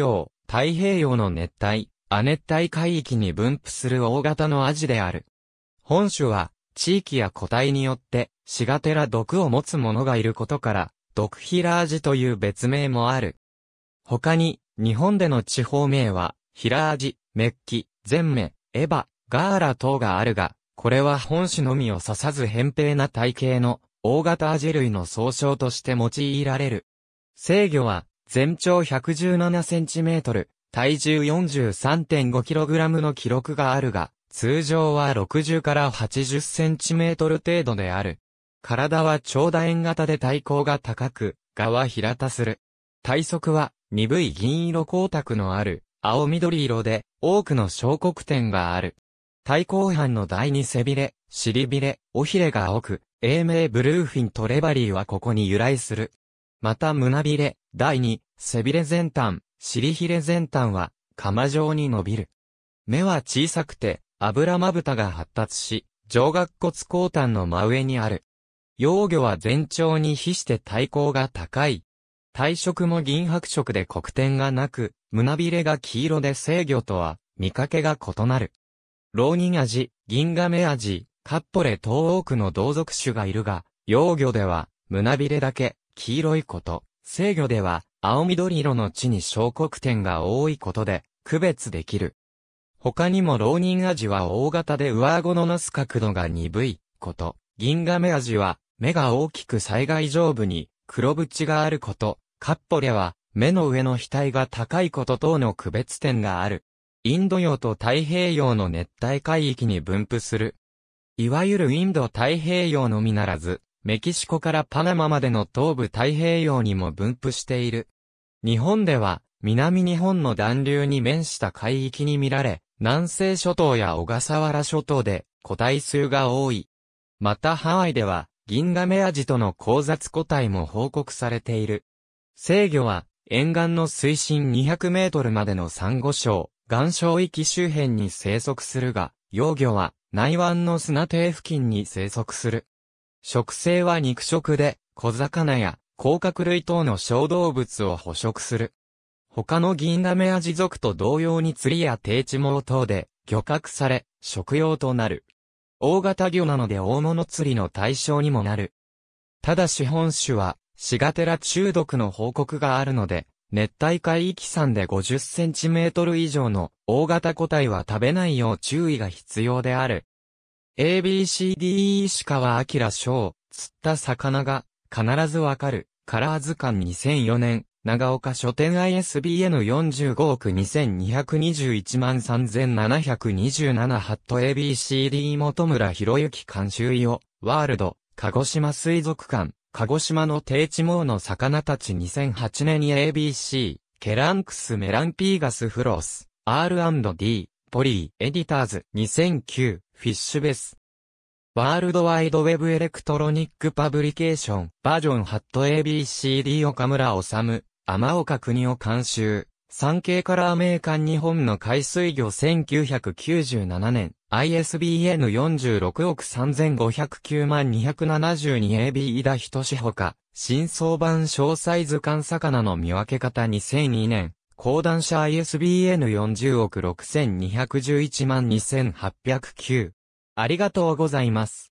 洋、太平洋の熱帯、亜熱帯海域に分布する大型のアジである。本種は、地域や個体によって、シガテラ毒を持つ者がいることから、毒ヒラアジという別名もある。他に、日本での地方名は、ヒラアジ、メッキ、ゼンメ、エバ、ガーラ等があるが、これは本種のみを指さず扁平な体型の大型アジ類の総称として用いられる。制御は全長 117cm、体重 43.5kg の記録があるが、通常は60から80センチメートル程度である。体は長楕円型で体高が高く、蛾は平たする。体側は鈍い銀色光沢のある青緑色で多くの小黒点がある。対抗班の第二背びれ、尻びれ、尾ひれが多く、英名ブルーフィンとレバリーはここに由来する。また胸びれ、第二、背びれ前端、尻ひれ前端は、釜状に伸びる。目は小さくて、油まぶたが発達し、上顎骨後端の真上にある。幼魚は全長に比して体高が高い。体色も銀白色で黒点がなく、胸びれが黄色で制魚とは、見かけが異なる。老人味、銀亀味、カッポレ等多くの同族種がいるが、幼魚では、胸びれだけ、黄色いこと、制御では、青緑色の地に小黒点が多いことで、区別できる。他にも浪人味は大型で上顎のなす角度が鈍いこと、銀亀味は目が大きく災害上部に黒縁があること、カッポレは目の上の額が高いこと等の区別点がある。インド洋と太平洋の熱帯海域に分布する。いわゆるインド太平洋のみならず、メキシコからパナマまでの東部太平洋にも分布している。日本では、南日本の暖流に面した海域に見られ、南西諸島や小笠原諸島で個体数が多い。またハワイでは、銀ガメアジとの交雑個体も報告されている。制御は、沿岸の水深200メートルまでのサンゴ礁、岩礁域周辺に生息するが、幼魚は内湾の砂底付近に生息する。食性は肉食で、小魚や甲殻類等の小動物を捕食する。他の銀ンガメアジ属と同様に釣りや低地網等で漁獲され、食用となる。大型魚なので大物釣りの対象にもなる。ただし本種は、シガテラ中毒の報告があるので、熱帯海域産で50センチメートル以上の大型個体は食べないよう注意が必要である。ABCDE 石川明翔、釣った魚が、必ずわかる、カラー図鑑2004年、長岡書店 ISBN45 億2221万3727ハット ABCD 本村博之監修予、ワールド、鹿児島水族館、鹿児島の低地網の魚たち2008年に ABC、ケランクスメランピーガスフロス、R&D、ポリー、エディターズ、2009、フィッシュベス。ワールドワイドウェブエレクトロニックパブリケーション、バージョンハット ABCD 岡村治、天岡国を監修。産経カラーメーカー日本の海水魚1997年、ISBN 46億3509万 272AB 井田ひとしほか、新装版詳細図鑑魚の見分け方2002年、講談社 ISBN40 億6211万2809。ありがとうございます。